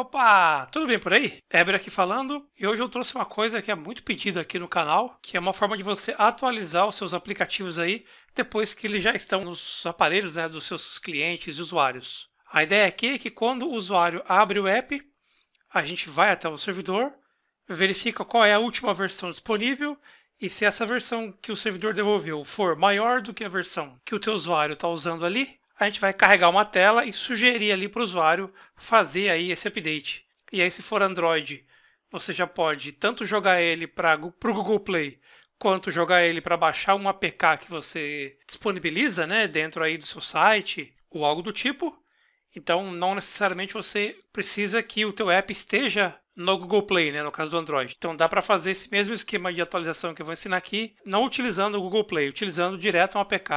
Opa, tudo bem por aí? Eber aqui falando e hoje eu trouxe uma coisa que é muito pedida aqui no canal, que é uma forma de você atualizar os seus aplicativos aí depois que eles já estão nos aparelhos né, dos seus clientes e usuários. A ideia aqui é que quando o usuário abre o app, a gente vai até o servidor, verifica qual é a última versão disponível e se essa versão que o servidor devolveu for maior do que a versão que o teu usuário está usando ali, a gente vai carregar uma tela e sugerir ali para o usuário fazer aí esse update. E aí, se for Android, você já pode tanto jogar ele para o Google Play quanto jogar ele para baixar um APK que você disponibiliza, né, dentro aí do seu site ou algo do tipo. Então, não necessariamente você precisa que o teu app esteja no Google Play, né, no caso do Android. Então dá para fazer esse mesmo esquema de atualização que eu vou ensinar aqui, não utilizando o Google Play, utilizando direto um APK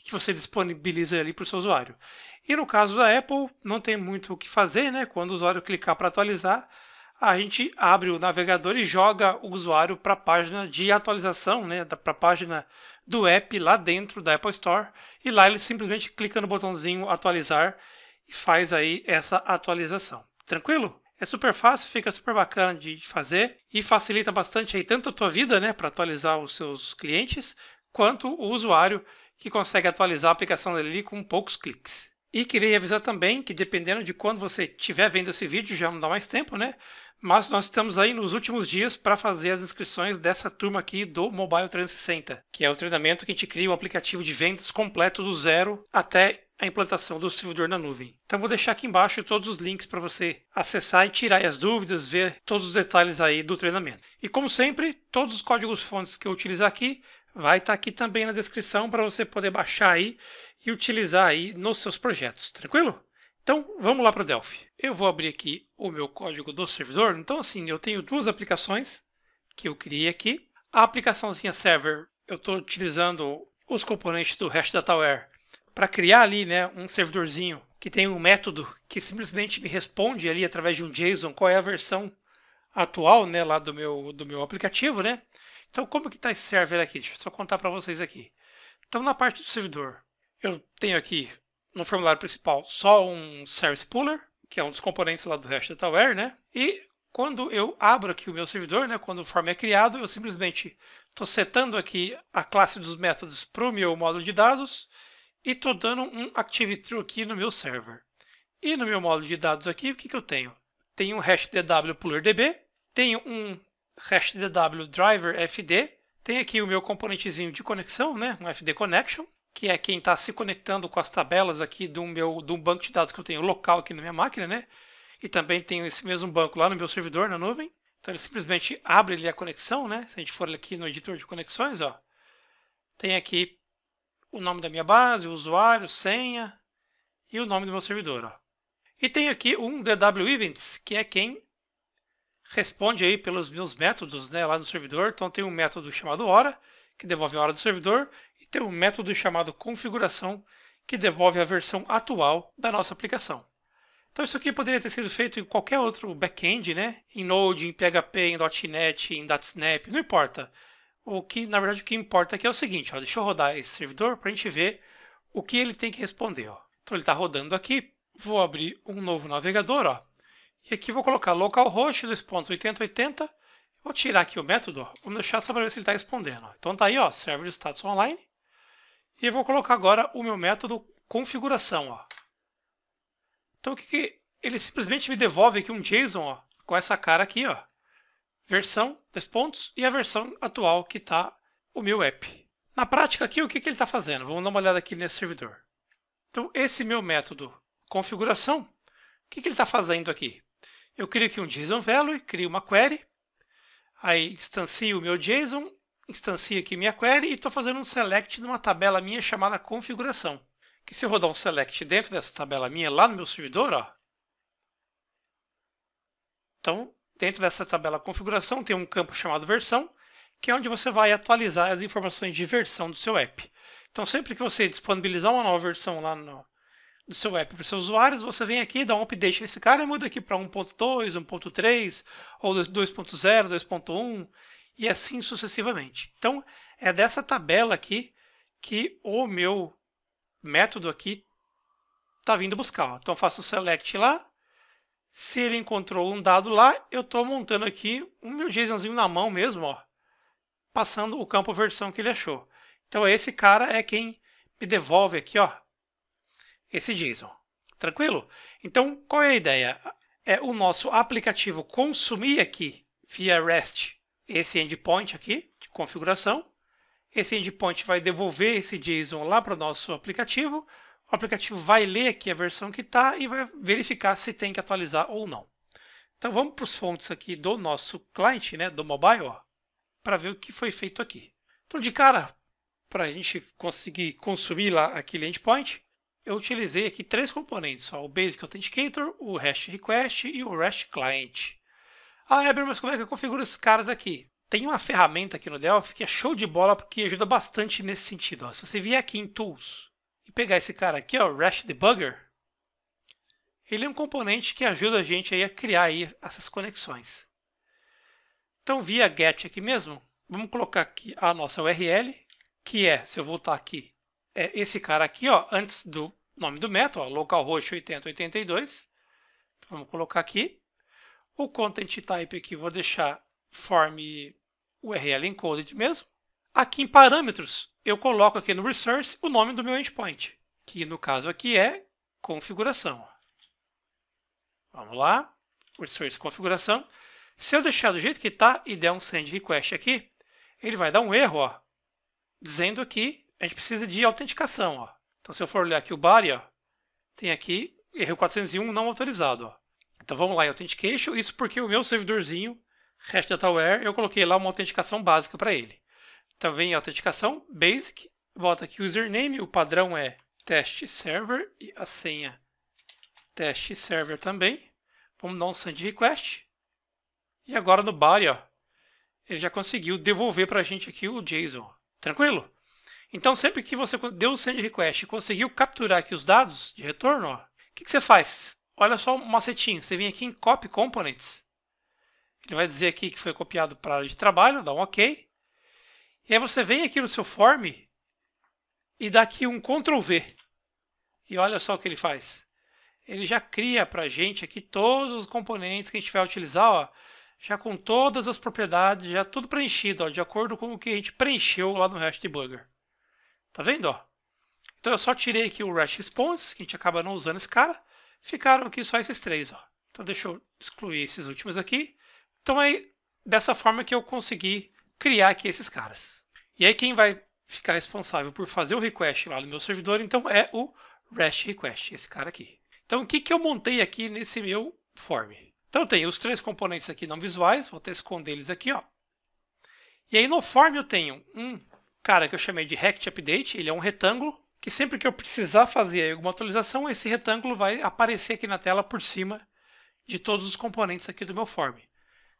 que você disponibiliza ali para o seu usuário. E no caso da Apple, não tem muito o que fazer, né? Quando o usuário clicar para atualizar, a gente abre o navegador e joga o usuário para a página de atualização, né, para a página do app lá dentro da Apple Store, e lá ele simplesmente clica no botãozinho atualizar e faz aí essa atualização. Tranquilo? É super fácil, fica super bacana de fazer e facilita bastante aí tanto a tua vida, né, para atualizar os seus clientes, quanto o usuário que consegue atualizar a aplicação dele com poucos cliques. E queria avisar também que dependendo de quando você estiver vendo esse vídeo, já não dá mais tempo, né? Mas nós estamos aí nos últimos dias para fazer as inscrições dessa turma aqui do Mobile 360, que é o treinamento que a gente cria um aplicativo de vendas completo do zero até a implantação do servidor na nuvem. Então vou deixar aqui embaixo todos os links para você acessar e tirar as dúvidas, ver todos os detalhes aí do treinamento. E como sempre, todos os códigos fontes que eu utilizar aqui vai estar tá aqui também na descrição para você poder baixar aí e utilizar aí nos seus projetos, tranquilo? Então vamos lá para o Delphi. Eu vou abrir aqui o meu código do servidor. Então assim, eu tenho duas aplicações que eu criei aqui. A aplicaçãozinha server, eu estou utilizando os componentes do Hash para criar ali né, um servidorzinho que tem um método que simplesmente me responde ali através de um JSON qual é a versão atual né, lá do meu, do meu aplicativo, né? Então, como que está esse server aqui? Deixa eu só contar para vocês aqui. Então, na parte do servidor, eu tenho aqui no formulário principal só um service puller, que é um dos componentes lá do REST do né? E quando eu abro aqui o meu servidor, né, quando o form é criado, eu simplesmente estou setando aqui a classe dos métodos para o meu módulo de dados e tô dando um Active True aqui no meu server. E no meu módulo de dados aqui, o que, que eu tenho? Tenho um hash DW db tenho um hash DW driver FD, tem aqui o meu componentezinho de conexão, né? um FD connection, que é quem está se conectando com as tabelas aqui do meu do banco de dados que eu tenho local aqui na minha máquina, né? E também tenho esse mesmo banco lá no meu servidor na nuvem. Então ele simplesmente abre ali a conexão, né? Se a gente for aqui no editor de conexões, ó, tem aqui o nome da minha base, o usuário, senha e o nome do meu servidor. Ó. E tenho aqui um DW Events, que é quem responde aí pelos meus métodos né, lá no servidor. Então tem um método chamado hora, que devolve a hora do servidor, e tem um método chamado configuração, que devolve a versão atual da nossa aplicação. Então isso aqui poderia ter sido feito em qualquer outro back-end, né? Em Node, em PHP, em .NET, em .snap, não importa o que, na verdade, o que importa aqui é o seguinte, ó, deixa eu rodar esse servidor para a gente ver o que ele tem que responder. Ó. Então ele está rodando aqui, vou abrir um novo navegador, ó, e aqui vou colocar localhost 2.8080, vou tirar aqui o método, ó, vamos deixar só para ver se ele está respondendo. Ó. Então tá aí, ó, server de status online, e eu vou colocar agora o meu método configuração. Ó. Então o que, que ele simplesmente me devolve aqui um JSON ó, com essa cara aqui, ó versão, dois pontos, e a versão atual que está o meu app. Na prática aqui, o que, que ele está fazendo? Vamos dar uma olhada aqui nesse servidor. Então, esse meu método configuração, o que, que ele está fazendo aqui? Eu crio aqui um JSON Value, crio uma query, aí instancio o meu JSON, instancio aqui minha query e estou fazendo um select numa tabela minha chamada configuração. Que se eu rodar um select dentro dessa tabela minha lá no meu servidor, ó, então Dentro dessa tabela configuração tem um campo chamado versão, que é onde você vai atualizar as informações de versão do seu app. Então, sempre que você disponibilizar uma nova versão lá no, do seu app para os seus usuários, você vem aqui, dá um update nesse cara e muda aqui para 1.2, 1.3, ou 2.0, 2.1, e assim sucessivamente. Então, é dessa tabela aqui que o meu método aqui está vindo buscar. Então, eu faço o select lá, se ele encontrou um dado lá, eu estou montando aqui o meu JSONzinho na mão mesmo, ó, passando o campo versão que ele achou. Então esse cara é quem me devolve aqui ó, esse JSON. Tranquilo? Então qual é a ideia? É o nosso aplicativo consumir aqui via REST esse endpoint aqui de configuração. Esse endpoint vai devolver esse JSON lá para o nosso aplicativo o aplicativo vai ler aqui a versão que está e vai verificar se tem que atualizar ou não. Então vamos para os fontes aqui do nosso cliente, né, do mobile, para ver o que foi feito aqui. Então de cara, para a gente conseguir consumir lá aquele endpoint, eu utilizei aqui três componentes, ó, o Basic Authenticator, o REST Request e o REST Client. Ah, Eber, mas como é que eu configuro esses caras aqui? Tem uma ferramenta aqui no Delphi que é show de bola, porque ajuda bastante nesse sentido. Ó. Se você vier aqui em Tools, e pegar esse cara aqui, ó, Rash Debugger, ele é um componente que ajuda a gente aí a criar aí essas conexões. Então, via GET aqui mesmo, vamos colocar aqui a nossa URL, que é, se eu voltar aqui, é esse cara aqui, ó, antes do nome do método, localhost 8082. Então, vamos colocar aqui. O content type aqui vou deixar form URL encoded mesmo. Aqui em parâmetros, eu coloco aqui no resource o nome do meu endpoint, que no caso aqui é configuração. Vamos lá, resource configuração. Se eu deixar do jeito que está e der um send request aqui, ele vai dar um erro, ó, dizendo aqui a gente precisa de autenticação. Ó. Então, se eu for olhar aqui o body, ó, tem aqui erro 401 não autorizado. Ó. Então, vamos lá em authentication, isso porque o meu servidorzinho, hash eu coloquei lá uma autenticação básica para ele também autenticação, basic, bota aqui username, o padrão é teste server e a senha teste server também. Vamos dar um send request. E agora no body, ó, ele já conseguiu devolver para a gente aqui o JSON. Tranquilo? Então, sempre que você deu o send request e conseguiu capturar aqui os dados de retorno, o que, que, você faz? Olha só um macetinho. Você vem aqui em Copy Components. Ele vai dizer aqui que foi copiado para a área de trabalho, dá um OK. E aí você vem aqui no seu form e dá aqui um Ctrl V. E olha só o que ele faz. Ele já cria para a gente aqui todos os componentes que a gente vai utilizar, ó, já com todas as propriedades, já tudo preenchido, ó, de acordo com o que a gente preencheu lá no REST Debugger. Tá vendo? Ó? Então eu só tirei aqui o REST Response, que a gente acaba não usando esse cara. Ficaram aqui só esses três. Ó. Então deixa eu excluir esses últimos aqui. Então é dessa forma que eu consegui criar aqui esses caras. E aí quem vai ficar responsável por fazer o request lá no meu servidor, então é o REST request, esse cara aqui. Então o que, que eu montei aqui nesse meu form? Então eu tenho os três componentes aqui não visuais, vou até esconder eles aqui, ó. E aí no form eu tenho um cara que eu chamei de rect update, ele é um retângulo, que sempre que eu precisar fazer alguma atualização, esse retângulo vai aparecer aqui na tela por cima de todos os componentes aqui do meu form.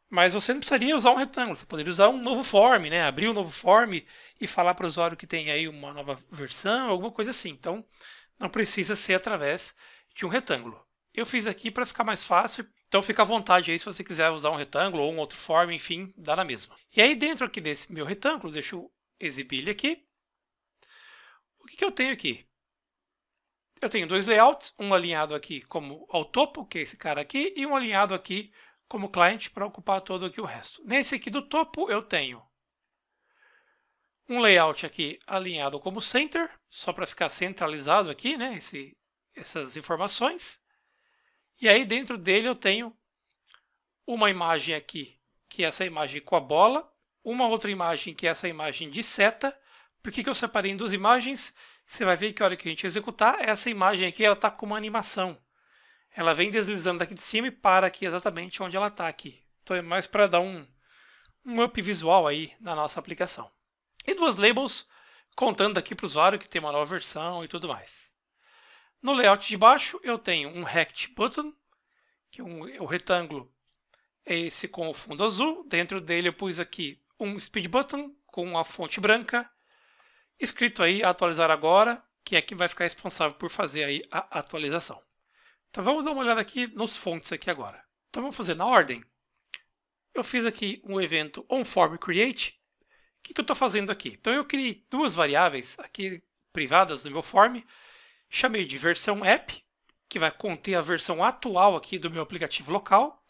Mas você não precisaria usar um retângulo, você poderia usar um novo form, né? abrir um novo form e falar para o usuário que tem aí uma nova versão, alguma coisa assim. Então, não precisa ser através de um retângulo. Eu fiz aqui para ficar mais fácil, então fica à vontade aí se você quiser usar um retângulo ou um outro form, enfim, dá na mesma. E aí dentro aqui desse meu retângulo, deixa eu exibir ele aqui. O que, que eu tenho aqui? Eu tenho dois layouts, um alinhado aqui como ao topo, que é esse cara aqui, e um alinhado aqui como cliente para ocupar todo aqui o resto. Nesse aqui do topo eu tenho um layout aqui alinhado como center, só para ficar centralizado aqui, né, esse, essas informações. E aí dentro dele eu tenho uma imagem aqui, que é essa imagem com a bola, uma outra imagem que é essa imagem de seta. Por que, que eu separei em duas imagens? Você vai ver que a hora que a gente executar, essa imagem aqui está com uma animação ela vem deslizando daqui de cima e para aqui exatamente onde ela está aqui. Então é mais para dar um, um up visual aí na nossa aplicação. E duas labels contando aqui para o usuário que tem uma nova versão e tudo mais. No layout de baixo eu tenho um rect button, que é um, é o retângulo é esse com o fundo azul. Dentro dele eu pus aqui um speed button com a fonte branca, escrito aí atualizar agora, que é que vai ficar responsável por fazer aí a atualização. Então vamos dar uma olhada aqui nos fontes aqui agora. Então vamos fazer na ordem. Eu fiz aqui um evento onFormCreate. O que, que eu estou fazendo aqui? Então eu criei duas variáveis aqui privadas do meu form. Chamei de versão app, que vai conter a versão atual aqui do meu aplicativo local.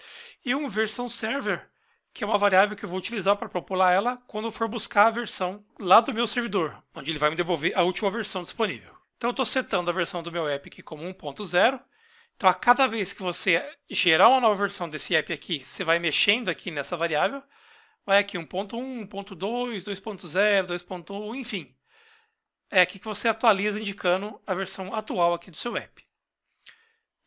E um versão server, que é uma variável que eu vou utilizar para popular ela quando eu for buscar a versão lá do meu servidor, onde ele vai me devolver a última versão disponível. Então eu estou setando a versão do meu app aqui como 1.0 então, a cada vez que você gerar uma nova versão desse app aqui, você vai mexendo aqui nessa variável, vai aqui 1.1, 1.2, 2.0, 2.1, enfim. É aqui que você atualiza indicando a versão atual aqui do seu app.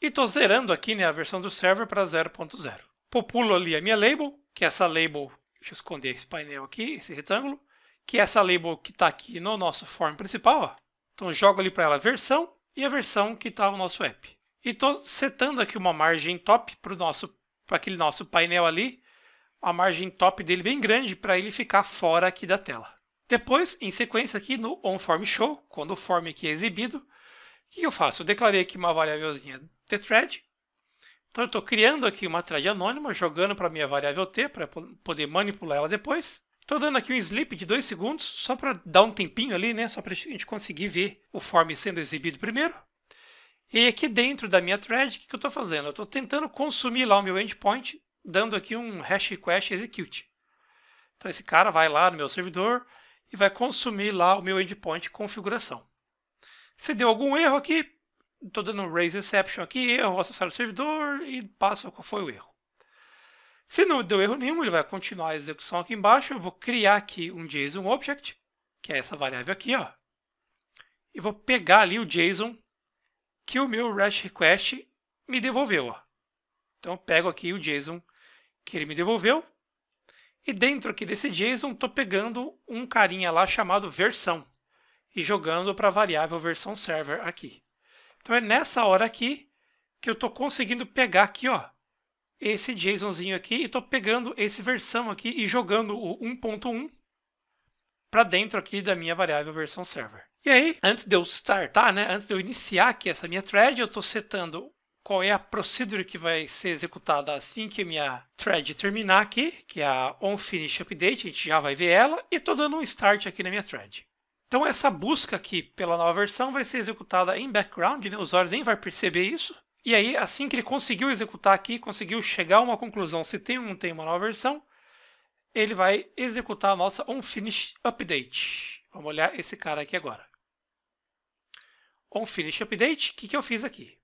E estou zerando aqui né, a versão do server para 0.0. Populo ali a minha label, que é essa label, deixa eu esconder esse painel aqui, esse retângulo, que é essa label que está aqui no nosso form principal. Ó. Então jogo ali para ela a versão e a versão que está no nosso app. E estou setando aqui uma margem top para nosso, aquele nosso painel ali. A margem top dele bem grande para ele ficar fora aqui da tela. Depois, em sequência aqui no onForm show, quando o form aqui é exibido, o que eu faço? Eu declarei aqui uma variávelzinha tthread. Então eu estou criando aqui uma thread anônima, jogando para a minha variável t, para poder manipular ela depois. Estou dando aqui um sleep de 2 segundos, só para dar um tempinho ali, né? Só para a gente conseguir ver o form sendo exibido primeiro. E aqui dentro da minha thread, o que, eu estou fazendo? Eu estou tentando consumir lá o meu endpoint, dando aqui um hash request execute. Então esse cara vai lá no meu servidor e vai consumir lá o meu endpoint configuração. Se deu algum erro aqui, estou dando um raise exception aqui, erro acessar o servidor e passo qual foi o erro. Se não deu erro nenhum, ele vai continuar a execução aqui embaixo. Eu vou criar aqui um JSON object, que é essa variável aqui, ó. E vou pegar ali o JSON que o meu REST request me devolveu. Ó. Então eu pego aqui o JSON que ele me devolveu. E dentro aqui desse JSON, estou pegando um carinha lá chamado versão e jogando para a variável versão server aqui. Então é nessa hora aqui que eu estou conseguindo pegar aqui, ó, esse JSONzinho aqui e estou pegando esse versão aqui e jogando o 1.1 para dentro aqui da minha variável versão server. E aí, antes de eu startar, né, antes de eu iniciar aqui essa minha thread, eu estou setando qual é a procedure que vai ser executada assim que a minha thread terminar aqui, que é a onFinishUpdate, update, a gente já vai ver ela, e estou dando um start aqui na minha thread. Então essa busca aqui pela nova versão vai ser executada em background, né? o usuário nem vai perceber isso. E aí, assim que ele conseguiu executar aqui, conseguiu chegar a uma conclusão se tem ou não tem uma nova versão, ele vai executar a nossa onFinishUpdate. update. Vamos olhar esse cara aqui agora on finish update, o que, que eu fiz aqui?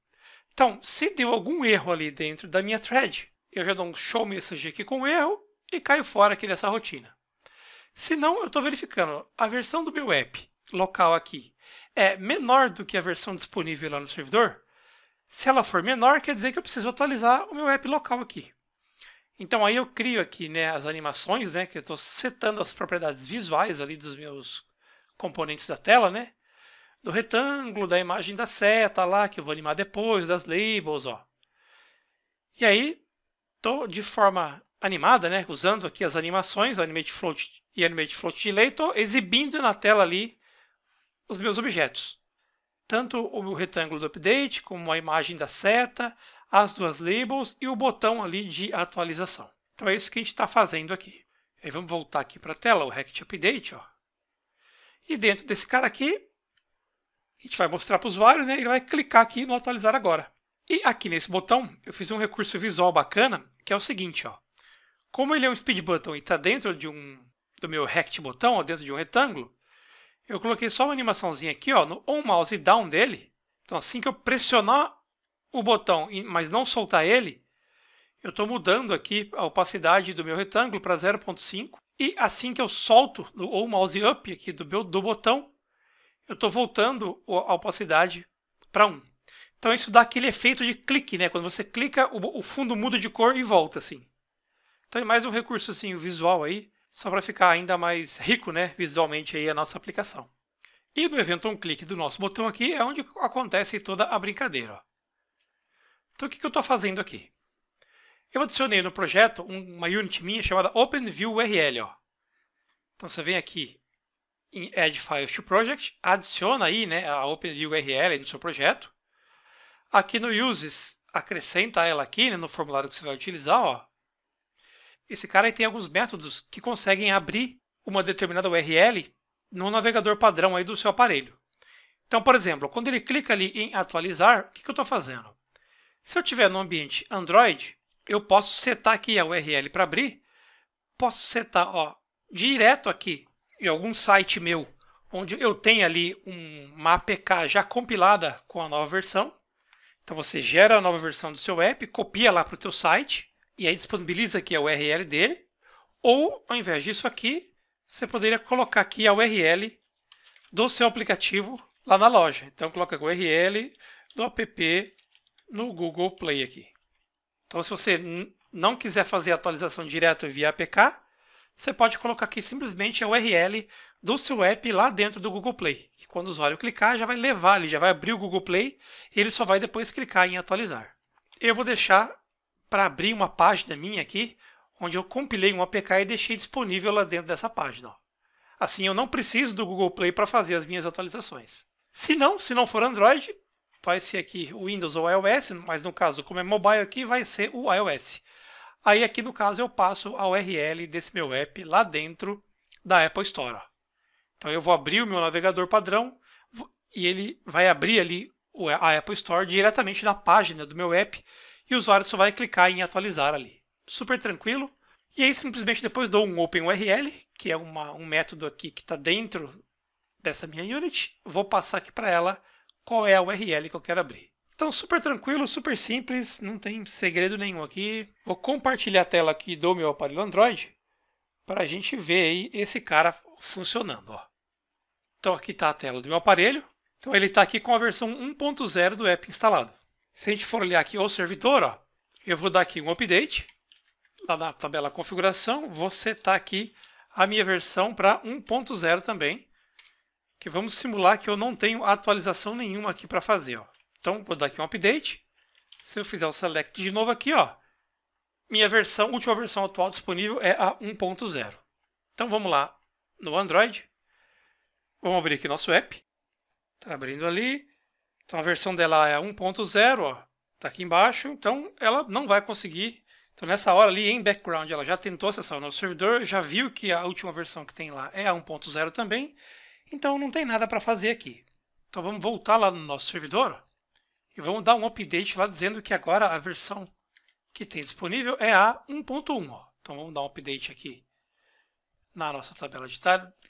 Então, se deu algum erro ali dentro da minha thread, eu já dou um show message aqui com erro e caio fora aqui dessa rotina. Se não, eu estou verificando a versão do meu app local aqui é menor do que a versão disponível lá no servidor. Se ela for menor, quer dizer que eu preciso atualizar o meu app local aqui. Então aí eu crio aqui né, as animações, né, que eu estou setando as propriedades visuais ali dos meus componentes da tela, né, do retângulo, da imagem da seta lá, que eu vou animar depois, das labels, ó. E aí, tô de forma animada, né, usando aqui as animações, Animate Float e Animate Float Delay, tô exibindo na tela ali os meus objetos. Tanto o retângulo do update, como a imagem da seta, as duas labels e o botão ali de atualização. Então é isso que a gente está fazendo aqui. Aí vamos voltar aqui para a tela, o Rect Update, ó. E dentro desse cara aqui, a gente vai mostrar para o usuário, né? Ele vai clicar aqui no atualizar agora. E aqui nesse botão, eu fiz um recurso visual bacana, que é o seguinte, ó. Como ele é um speed button e está dentro de um do meu rect botão, ou dentro de um retângulo, eu coloquei só uma animaçãozinha aqui, ó, no on mouse down dele. Então assim que eu pressionar o botão, mas não soltar ele, eu estou mudando aqui a opacidade do meu retângulo para 0.5 e assim que eu solto o mouse up aqui do, meu, do botão, eu estou voltando a opacidade para 1. Então isso dá aquele efeito de clique, né? Quando você clica, o, fundo muda de cor e volta, assim. Então é mais um recurso assim, visual aí, só para ficar ainda mais rico, né? Visualmente aí a nossa aplicação. E no evento um clique do nosso botão aqui é onde acontece toda a brincadeira. Então o que, eu estou fazendo aqui? Eu adicionei no projeto uma unit minha chamada OpenViewURL. Então você vem aqui em Add Files to Project, adiciona aí né, a OpenView URL no seu projeto. Aqui no Uses, acrescenta ela aqui né, no formulário que você vai utilizar. Ó. Esse cara aí tem alguns métodos que conseguem abrir uma determinada URL no navegador padrão aí do seu aparelho. Então, por exemplo, quando ele clica ali em atualizar, o que, que eu estou fazendo? Se eu estiver no ambiente Android, eu posso setar aqui a URL para abrir, posso setar ó, direto aqui de algum site meu, onde eu tenho ali uma APK já compilada com a nova versão. Então você gera a nova versão do seu app, copia lá para o teu site e aí disponibiliza aqui a URL dele. Ou, ao invés disso aqui, você poderia colocar aqui a URL do seu aplicativo lá na loja. Então coloca a URL do app no Google Play aqui. Então se você não quiser fazer a atualização direta via APK, você pode colocar aqui simplesmente a URL do seu app lá dentro do Google Play. Que quando o usuário clicar, já vai levar, ele já vai abrir o Google Play e ele só vai depois clicar em atualizar. Eu vou deixar para abrir uma página minha aqui, onde eu compilei um APK e deixei disponível lá dentro dessa página. Assim eu não preciso do Google Play para fazer as minhas atualizações. Se não, se não for Android, vai ser aqui o Windows ou iOS, mas no caso, como é mobile aqui, vai ser o iOS. Aí aqui no caso eu passo a URL desse meu app lá dentro da Apple Store. Então eu vou abrir o meu navegador padrão e ele vai abrir ali a Apple Store diretamente na página do meu app e o usuário só vai clicar em atualizar ali. Super tranquilo. E aí simplesmente depois dou um Open URL, que é uma, um método aqui que está dentro dessa minha unit. Vou passar aqui para ela qual é a URL que eu quero abrir. Então, super tranquilo, super simples, não tem segredo nenhum aqui. Vou compartilhar a tela aqui do meu aparelho Android para a gente ver aí esse cara funcionando. Ó. Então, aqui está a tela do meu aparelho. Então, ele está aqui com a versão 1.0 do app instalado. Se a gente for olhar aqui o servidor, ó, eu vou dar aqui um update. Lá na tabela configuração, vou setar tá aqui a minha versão para 1.0 também. Que vamos simular que eu não tenho atualização nenhuma aqui para fazer. Ó. Então, vou dar aqui um update. Se eu fizer o select de novo aqui, ó, minha versão, última versão atual disponível é a 1.0. Então, vamos lá no Android. Vamos abrir aqui nosso app. Está abrindo ali. Então, a versão dela é 1.0, está aqui embaixo. Então, ela não vai conseguir então, nessa hora ali, em background, ela já tentou acessar o nosso servidor, já viu que a última versão que tem lá é a 1.0 também, então não tem nada para fazer aqui. Então, vamos voltar lá no nosso servidor e vamos dar um update lá dizendo que agora a versão que tem disponível é a 1.1. Então vamos dar um update aqui na nossa tabela de,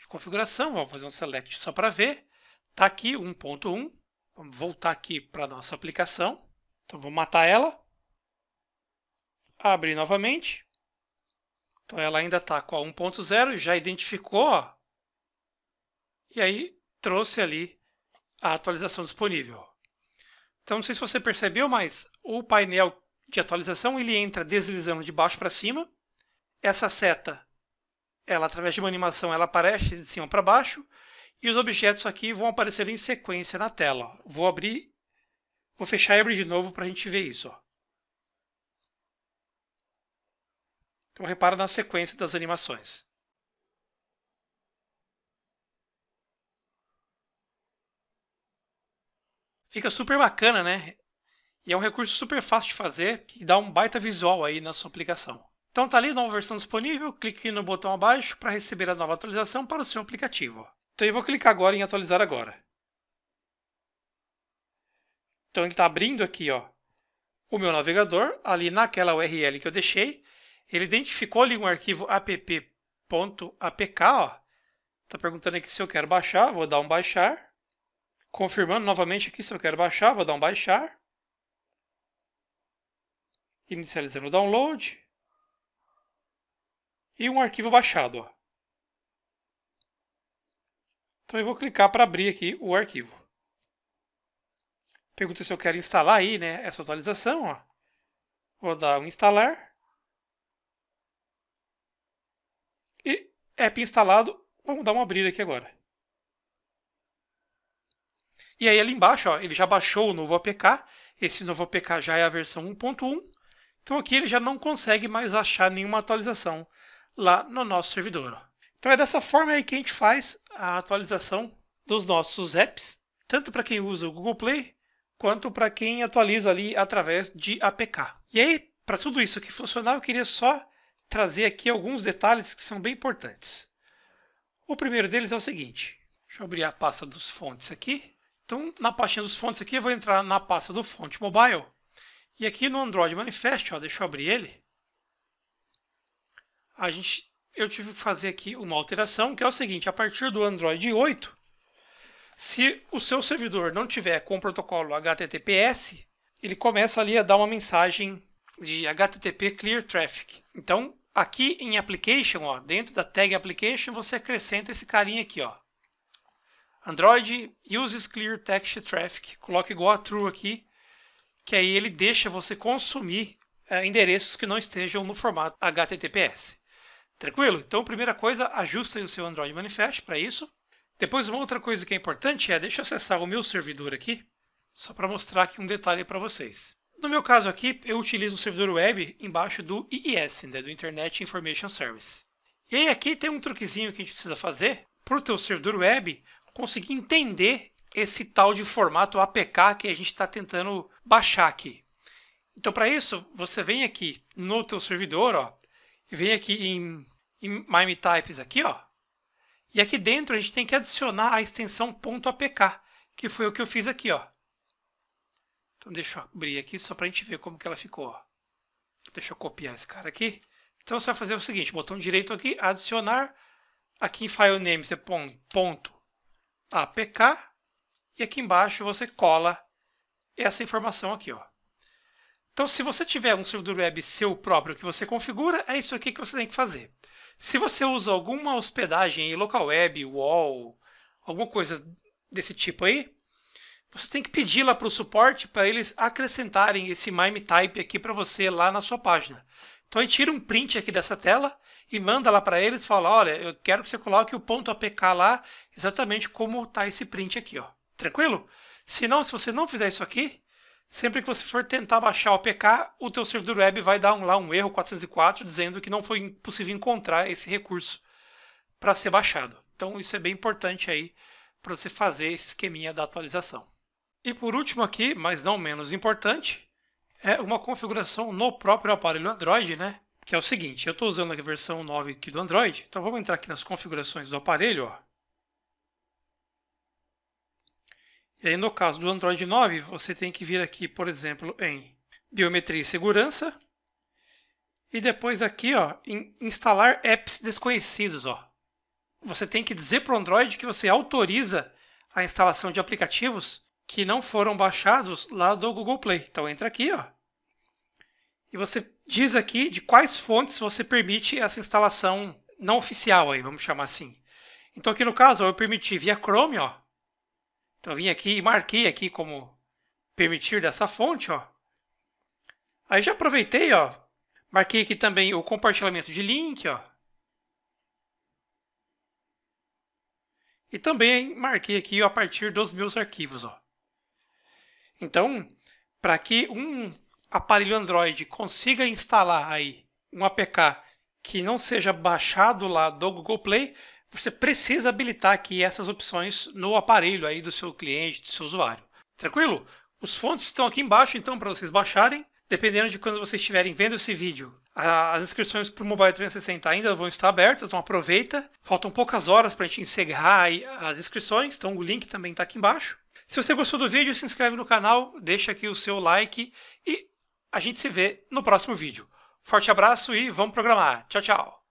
configuração, vamos fazer um select só para ver. Está aqui 1.1, vamos voltar aqui para a nossa aplicação, então vamos matar ela, abrir novamente, então ela ainda está com a 1.0, já identificou, ó, e aí trouxe ali a atualização disponível. Então, não sei se você percebeu, mas o painel de atualização ele entra deslizando de baixo para cima. Essa seta, ela através de uma animação, ela aparece de cima para baixo. E os objetos aqui vão aparecer em sequência na tela. Vou abrir, vou fechar e abrir de novo para a gente ver isso. Então repara na sequência das animações. Fica super bacana, né? E é um recurso super fácil de fazer, que dá um baita visual aí na sua aplicação. Então tá ali, nova versão disponível, clique no botão abaixo para receber a nova atualização para o seu aplicativo. Então eu vou clicar agora em atualizar agora. Então ele está abrindo aqui ó, o meu navegador, ali naquela URL que eu deixei. Ele identificou ali um arquivo app.apk, ó. Tá perguntando aqui se eu quero baixar, vou dar um baixar. Confirmando novamente aqui se eu quero baixar, vou dar um baixar. Inicializando o download. E um arquivo baixado. Ó. Então eu vou clicar para abrir aqui o arquivo. Pergunta se eu quero instalar aí né, essa atualização. Ó. Vou dar um instalar. E app instalado. Vamos dar um abrir aqui agora. E aí ali embaixo, ó, ele já baixou o novo APK, esse novo APK já é a versão 1.1, então aqui ele já não consegue mais achar nenhuma atualização lá no nosso servidor. Então é dessa forma aí que a gente faz a atualização dos nossos apps, tanto para quem usa o Google Play, quanto para quem atualiza ali através de APK. E aí, para tudo isso aqui funcionar, eu queria só trazer aqui alguns detalhes que são bem importantes. O primeiro deles é o seguinte, deixa eu abrir a pasta dos fontes aqui. Então, na pastinha dos fontes aqui, eu vou entrar na pasta do Font Mobile. E aqui no Android Manifest, ó, deixa eu abrir ele. A gente, eu tive que fazer aqui uma alteração, que é o seguinte, a partir do Android 8, se o seu servidor não tiver com o protocolo HTTPS, ele começa ali a dar uma mensagem de HTTP Clear Traffic. Então, aqui em Application, ó, dentro da tag Application, você acrescenta esse carinha aqui, ó, Android uses Clear Text Traffic. Coloca igual a true aqui, que aí ele deixa você consumir eh, endereços que não estejam no formato HTTPS. Tranquilo? Então, primeira coisa, ajusta o seu Android Manifest para isso. Depois, uma outra coisa que é importante é, deixa eu acessar o meu servidor aqui, só para mostrar aqui um detalhe para vocês. No meu caso aqui, eu utilizo o servidor web embaixo do IIS, né, do Internet Information Service. E aí aqui tem um truquezinho que a gente precisa fazer. Para o teu servidor web, conseguir entender esse tal de formato APK que a gente está tentando baixar aqui. Então, para isso, você vem aqui no teu servidor, ó, e vem aqui em, em MIME Types aqui, ó, e aqui dentro a gente tem que adicionar a extensão .apk, que foi o que eu fiz aqui, ó. Então, deixa eu abrir aqui só para a gente ver como que ela ficou, ó. Deixa eu copiar esse cara aqui. Então, você vai fazer o seguinte, botão direito aqui, adicionar, aqui em File Name você põe ponto APK e aqui embaixo você cola essa informação aqui. Ó. Então, se você tiver um servidor web seu próprio que você configura, é isso aqui que você tem que fazer. Se você usa alguma hospedagem local web, wall, alguma coisa desse tipo aí, você tem que pedir lá para o suporte para eles acrescentarem esse MIME type aqui para você lá na sua página. Então, a gente tira um print aqui dessa tela e manda lá para eles, fala, olha, eu quero que você coloque o ponto APK lá, exatamente como está esse print aqui, ó. Tranquilo? senão se você não fizer isso aqui, sempre que você for tentar baixar o APK, o teu servidor web vai dar um, lá um erro 404 dizendo que não foi possível encontrar esse recurso para ser baixado. Então isso é bem importante aí para você fazer esse esqueminha da atualização. E por último aqui, mas não menos importante, é uma configuração no próprio aparelho Android, né? que é o seguinte, eu estou usando a versão 9 aqui do Android, então vamos entrar aqui nas configurações do aparelho. Ó. E aí, no caso do Android 9, você tem que vir aqui, por exemplo, em Biometria e Segurança, e depois aqui ó, em Instalar Apps Desconhecidos. Ó. Você tem que dizer para o Android que você autoriza a instalação de aplicativos que não foram baixados lá do Google Play. Então entra aqui, ó, e você diz aqui de quais fontes você permite essa instalação não oficial aí, vamos chamar assim. Então aqui no caso eu permiti via Chrome, ó. Então eu vim aqui e marquei aqui como permitir dessa fonte, ó. Aí já aproveitei, ó. Marquei aqui também o compartilhamento de link, ó. E também marquei aqui a partir dos meus arquivos, ó. Então, para que um aparelho Android consiga instalar aí um APK que não seja baixado lá do Google Play, você precisa habilitar aqui essas opções no aparelho aí do seu cliente, do seu usuário. Tranquilo? Os fontes estão aqui embaixo, então, para vocês baixarem. Dependendo de quando vocês estiverem vendo esse vídeo, as inscrições para o Mobile 360 ainda vão estar abertas, então aproveita. Faltam poucas horas para a gente encerrar as inscrições, então o link também está aqui embaixo. Se você gostou do vídeo, se inscreve no canal, deixa aqui o seu like e a gente se vê no próximo vídeo. Forte abraço e vamos programar. Tchau, tchau!